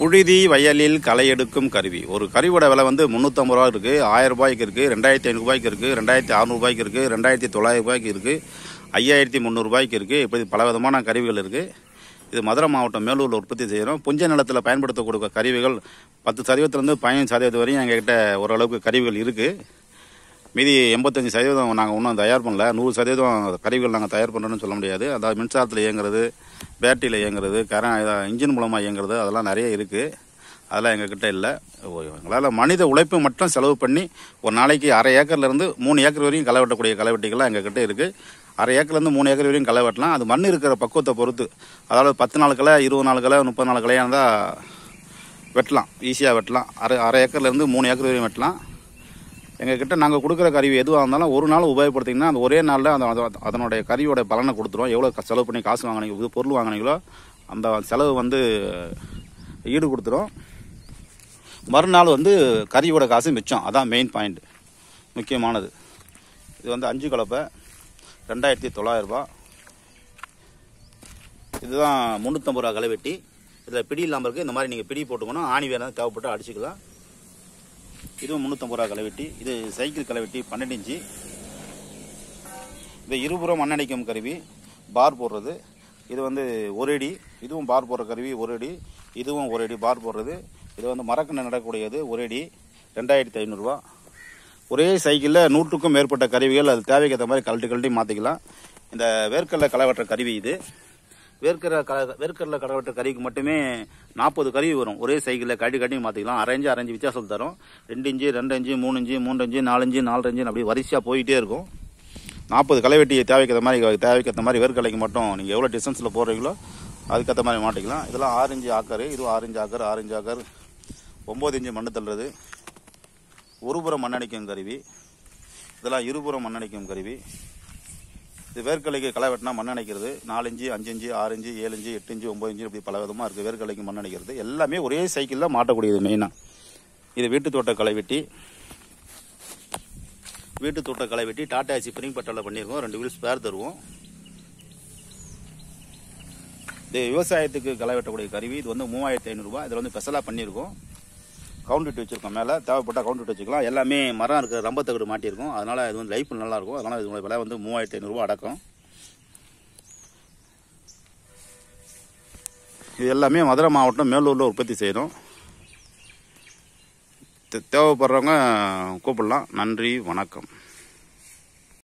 புழுதி வயலில் களை எடுக்கும் கருவி ஒரு கருவியோட விலை வந்து முந்நூற்றம்பது ரூபா இருக்குது ஆயிரம் ரூபாய்க்கு இருக்குது ரெண்டாயிரத்தி ஐநூறுபாய்க்கு இருக்குது ரெண்டாயிரத்தி அறநூறுபாய்க்கு இருக்குது ரெண்டாயிரத்தி தொள்ளாயிரம் ரூபாய்க்கு இருக்குது ஐயாயிரத்தி முந்நூறுபாய்க்கு இருக்குது இப்படி பல விதமான கருவிகள் இருக்குது இது மதுரை மாவட்டம் மேலூரில் உற்பத்தி செய்கிறோம் புஞ்ச நிலத்தில் பயன்படுத்தக்கூடிய கருவிகள் பத்து சதவீதத்துலேருந்து பதினஞ்சு சதவீதம் வரையும் எங்ககிட்ட ஓரளவுக்கு கருவிகள் இருக்குது மீதி எண்பத்தஞ்சு சதவீதம் நாங்கள் இன்னும் தயார் பண்ணல நூறு சதவீதம் கருவிகள் நாங்கள் தயார் பண்ணுறோன்னு சொல்ல முடியாது அதாவது மின்சாரத்தில் இயங்குறது பேட்டரியில் இயங்குறது கர இன்ஜின் மூலமாக இயங்குறது அதெல்லாம் நிறைய இருக்குது அதெல்லாம் எங்கக்கிட்ட இல்லை எங்களால் மனித உழைப்பு மட்டும் செலவு பண்ணி ஒரு நாளைக்கு அரை ஏக்கர்லேருந்து மூணு ஏக்கர் வரையும் களை வெட்டக்கூடிய களை வெட்டிகள்லாம் எங்கக்கிட்ட இருக்குது அரை ஏக்கர்லேருந்து மூணு ஏக்கர் வரையும் களை வெட்டலாம் அது மண் இருக்கிற பக்குவத்தை பொறுத்து அதாவது பத்து நாள் களை இருபது நாள் களை முப்பது நாள் கலையாக இருந்தால் வெட்டலாம் ஈஸியாக வெட்டலாம் அரை அரை ஏக்கர்லேருந்து மூணு ஏக்கர் வரையும் வெட்டலாம் எங்ககிட்ட நாங்கள் கொடுக்குற கருவி எதுவாக இருந்தாலும் ஒரு நாள் உபயோகப்படுத்திங்கன்னா அந்த ஒரே நாளில் அந்த அதனுடைய கருவியோட பலனை கொடுத்துருவோம் எவ்வளோ செலவு பண்ணி காசு வாங்கினீங்களோ பொருள் வாங்கினீங்களோ அந்த செலவு வந்து ஈடு கொடுத்துரும் மறுநாள் வந்து கறியோட காசு மிச்சம் அதான் மெயின் பாயிண்ட் முக்கியமானது இது வந்து அஞ்சு கலப்பை ரெண்டாயிரத்தி தொள்ளாயிரரூபா இதுதான் முந்நூற்றம்பது ரூபா களைவெட்டி இதில் பிடி இல்லாமல் இருக்குது இந்த மாதிரி நீங்கள் பிடி போட்டுக்கணும் ஆணி வேறு தேவைப்பட்டு அடிச்சுக்கலாம் இதுவும் முந்நூற்றம்பது ரூபா களைவெட்டி இது சைக்கிள் களைவெட்டி பன்னெண்டு இன்ச்சு இது இருபுறம் மண்ணடைக்கும் கருவி பார் போடுறது இது வந்து ஒரு அடி இதுவும் பார் போடுற கருவி ஒரு அடி இதுவும் ஒரு அடி பார் போடுறது இது வந்து மரக்கண்ணை நடக்கக்கூடியது ஒரு அடி ரெண்டாயிரத்தி ஐநூறுரூவா ஒரே சைக்கிளில் நூற்றுக்கும் மேற்பட்ட கருவிகள் அது தேவைக்கேற்ற மாதிரி கழட்டி கழட்டி மாற்றிக்கலாம் இந்த வேர்க்கல்ல களை வெட்டுற கருவி இது வேர்க்கடலை வேர்க்கடலை கடவட்ட கறிக்கு மட்டுமே நாற்பது கறி வரும் ஒரே சைக்கிளில் கட்டி கட்டி மாற்றிக்கலாம் அரைஞ்சு அரைஞ்சு வித்தியாசம் தரும் ரெண்டு இஞ்சு ரெண்டு இஞ்சு மூணு இஞ்சு மூன்று இஞ்சு நாலு இஞ்சு அப்படி வரிசையாக போயிட்டே இருக்கும் நாற்பது களைவெட்டியை தேவைக்கிற மாதிரி தேவைக்கேற்ற மாதிரி வேர்க்கடலைக்கு மட்டும் நீங்கள் எவ்வளோ டிஸ்டன்ஸில் போடுறீங்களோ அதுக்கேற்ற மாதிரி மாட்டிக்கலாம் இதெல்லாம் ஆரஞ்சு ஆக்கர் இதுவும் ஆரஞ்சு ஆக்கர் ஆரஞ்சு ஆக்கர் ஒம்பது இஞ்சு மண்ணு தள்ளுறது ஒருபுறம் மண்ணடிக்கும் கருவி இதெல்லாம் இருபுறம் மண்ணடிக்கும் கருவி இது வேர்க்கலைக்கு களை வெட்டினா மண் அணைக்கிறது நாலஞ்சு அஞ்சஞ்சு ஆறஞ்சு ஏழஞ்சு இஞ்சு ஒம்பது இஞ்சு இப்படி பல விதமாக இருக்குது வேர்க்கலைக்கு மண் அணைக்கிறது எல்லாமே ஒரே சைக்கிளில் மாட்டக்கூடியது மெயினாக இது வீட்டு தோட்ட களை வெட்டி வீட்டு தோட்ட களை வெட்டி டாட்டா ஏசி பிரிங் பட்டாவில் பண்ணியிருக்கோம் ரெண்டு வீல்ஸ் பேர் தருவோம் இது விவசாயத்துக்கு களை வெட்டக்கூடிய கருவி இது வந்து மூவாயிரத்தி ஐநூறுரூவா இதில் வந்து ஸ்பெஷலாக பண்ணியிருக்கோம் கவுண்ட் வச்சிருக்கோம் மேலே தேவைப்பட்டால் கவுண்ட் வச்சுக்கலாம் எல்லாமே மரம் இருக்கிற தகுடு மாட்டியிருக்கும் அதனால் இது வந்து லைஃப் நல்லாயிருக்கும் அதனால் இது விலை வந்து மூவாயிரத்தி ஐநூறுரூவா அடக்கம் இது எல்லாமே மதுரை மாவட்டம் மேலூரில் உற்பத்தி செய்கிறோம் தேவைப்படுறவங்க கூப்பிடலாம் நன்றி வணக்கம்